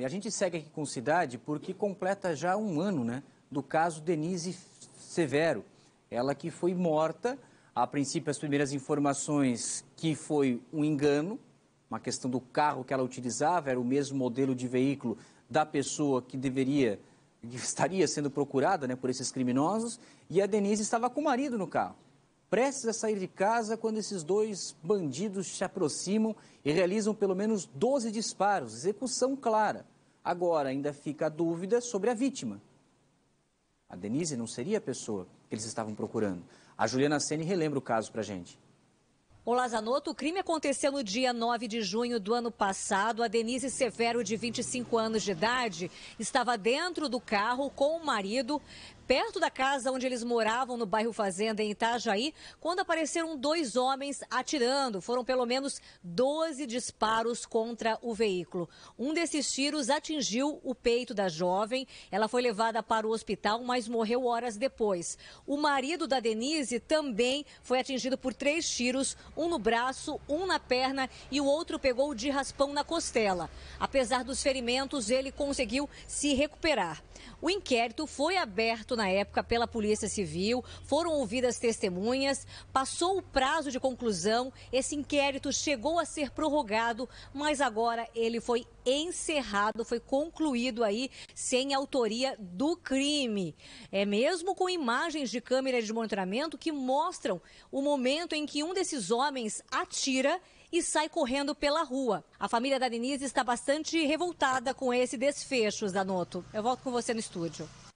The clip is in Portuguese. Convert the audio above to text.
E a gente segue aqui com Cidade porque completa já um ano, né? Do caso Denise Severo. Ela que foi morta. A princípio, as primeiras informações que foi um engano, uma questão do carro que ela utilizava, era o mesmo modelo de veículo da pessoa que deveria, que estaria sendo procurada né, por esses criminosos. E a Denise estava com o marido no carro prestes a sair de casa quando esses dois bandidos se aproximam e realizam pelo menos 12 disparos, execução clara. Agora ainda fica a dúvida sobre a vítima. A Denise não seria a pessoa que eles estavam procurando. A Juliana Sene relembra o caso para a gente. Olá, Zanotto. O crime aconteceu no dia 9 de junho do ano passado. A Denise Severo, de 25 anos de idade, estava dentro do carro com o marido, perto da casa onde eles moravam, no bairro Fazenda, em Itajaí, quando apareceram dois homens atirando. Foram pelo menos 12 disparos contra o veículo. Um desses tiros atingiu o peito da jovem. Ela foi levada para o hospital, mas morreu horas depois. O marido da Denise também foi atingido por três tiros um no braço, um na perna e o outro pegou de raspão na costela. Apesar dos ferimentos, ele conseguiu se recuperar. O inquérito foi aberto na época pela Polícia Civil, foram ouvidas testemunhas, passou o prazo de conclusão, esse inquérito chegou a ser prorrogado, mas agora ele foi encerrado, foi concluído aí sem autoria do crime. É mesmo com imagens de câmera de monitoramento que mostram o momento em que um desses homens homens atira e sai correndo pela rua. A família da Denise está bastante revoltada com esse desfecho, Zanotto. Eu volto com você no estúdio.